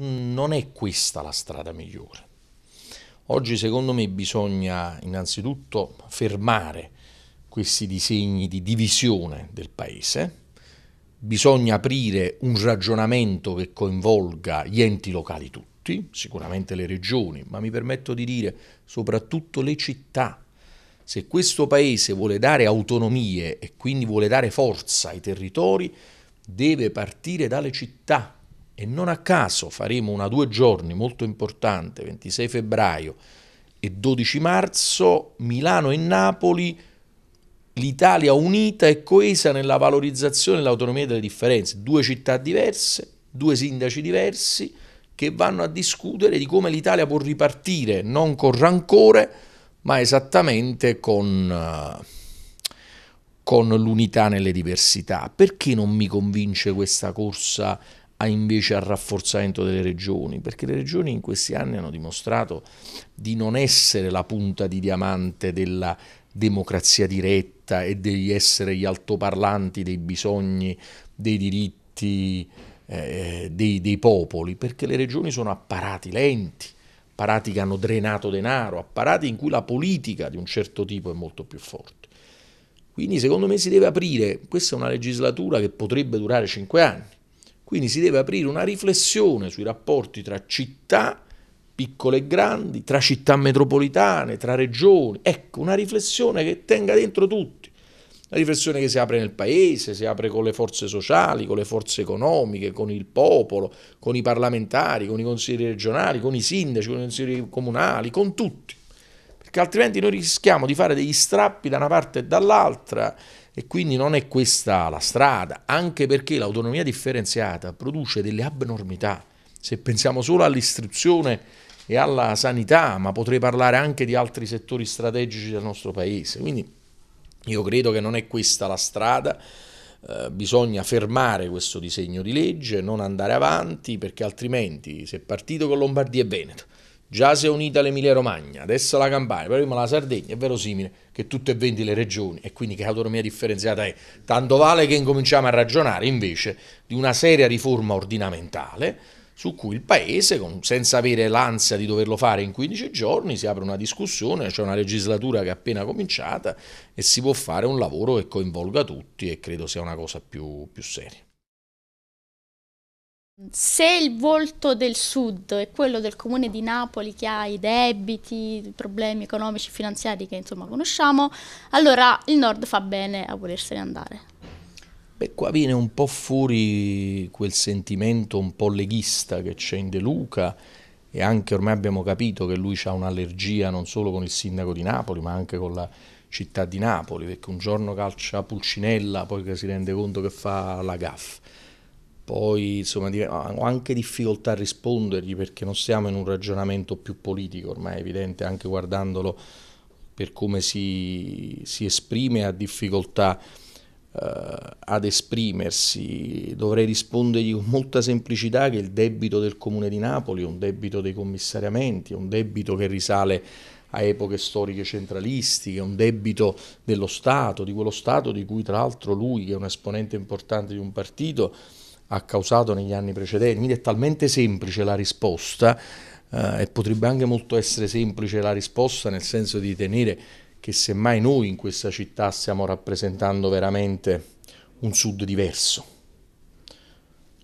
non è questa la strada migliore. Oggi secondo me bisogna innanzitutto fermare questi disegni di divisione del Paese, bisogna aprire un ragionamento che coinvolga gli enti locali tutti, sicuramente le regioni, ma mi permetto di dire soprattutto le città. Se questo Paese vuole dare autonomie e quindi vuole dare forza ai territori, deve partire dalle città, e non a caso faremo una due giorni molto importante, 26 febbraio e 12 marzo, Milano e Napoli, l'Italia unita e coesa nella valorizzazione e delle differenze, due città diverse, due sindaci diversi che vanno a discutere di come l'Italia può ripartire, non con rancore, ma esattamente con, eh, con l'unità nelle diversità. Perché non mi convince questa corsa? a invece al rafforzamento delle regioni, perché le regioni in questi anni hanno dimostrato di non essere la punta di diamante della democrazia diretta e degli essere gli altoparlanti dei bisogni, dei diritti eh, dei, dei popoli, perché le regioni sono apparati lenti, apparati che hanno drenato denaro, apparati in cui la politica di un certo tipo è molto più forte. Quindi secondo me si deve aprire, questa è una legislatura che potrebbe durare cinque anni, quindi si deve aprire una riflessione sui rapporti tra città, piccole e grandi, tra città metropolitane, tra regioni. Ecco, una riflessione che tenga dentro tutti. Una riflessione che si apre nel paese, si apre con le forze sociali, con le forze economiche, con il popolo, con i parlamentari, con i consiglieri regionali, con i sindaci, con i consiglieri comunali, con tutti perché altrimenti noi rischiamo di fare degli strappi da una parte e dall'altra e quindi non è questa la strada, anche perché l'autonomia differenziata produce delle abnormità. Se pensiamo solo all'istruzione e alla sanità, ma potrei parlare anche di altri settori strategici del nostro paese. Quindi io credo che non è questa la strada. Eh, bisogna fermare questo disegno di legge, non andare avanti, perché altrimenti se è partito con Lombardia e Veneto, Già si è unita l'Emilia Romagna, adesso la Campania, prima la Sardegna, è verosimile che tutte e 20 le regioni e quindi che autonomia differenziata è. Tanto vale che incominciamo a ragionare invece di una seria riforma ordinamentale su cui il Paese, senza avere l'ansia di doverlo fare in 15 giorni, si apre una discussione, c'è una legislatura che è appena cominciata e si può fare un lavoro che coinvolga tutti e credo sia una cosa più, più seria. Se il volto del sud è quello del comune di Napoli che ha i debiti, i problemi economici e finanziari che insomma conosciamo, allora il nord fa bene a volersene andare. Beh, qua viene un po' fuori quel sentimento un po' leghista che c'è in De Luca e anche ormai abbiamo capito che lui ha un'allergia non solo con il sindaco di Napoli ma anche con la città di Napoli perché un giorno calcia Pulcinella poi si rende conto che fa la gaffa poi insomma ah, ho anche difficoltà a rispondergli perché non siamo in un ragionamento più politico, ormai è evidente anche guardandolo per come si, si esprime, ha difficoltà eh, ad esprimersi. Dovrei rispondergli con molta semplicità che il debito del Comune di Napoli è un debito dei commissariamenti, è un debito che risale a epoche storiche centralistiche, un debito dello Stato, di quello Stato di cui tra l'altro lui, che è un esponente importante di un partito, ha causato negli anni precedenti, quindi è talmente semplice la risposta eh, e potrebbe anche molto essere semplice la risposta nel senso di tenere che semmai noi in questa città stiamo rappresentando veramente un sud diverso,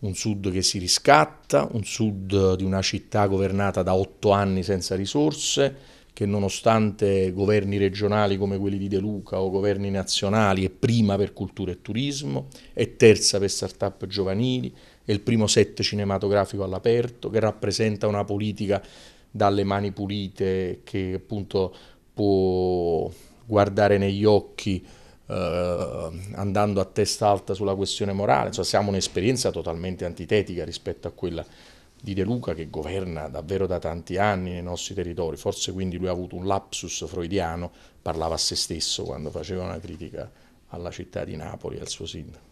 un sud che si riscatta, un sud di una città governata da otto anni senza risorse, che nonostante governi regionali come quelli di De Luca o governi nazionali è prima per cultura e turismo, è terza per start-up giovanili, è il primo set cinematografico all'aperto, che rappresenta una politica dalle mani pulite che appunto può guardare negli occhi eh, andando a testa alta sulla questione morale, Insomma, siamo un'esperienza totalmente antitetica rispetto a quella di De Luca che governa davvero da tanti anni nei nostri territori, forse quindi lui ha avuto un lapsus freudiano, parlava a se stesso quando faceva una critica alla città di Napoli, al suo sindaco.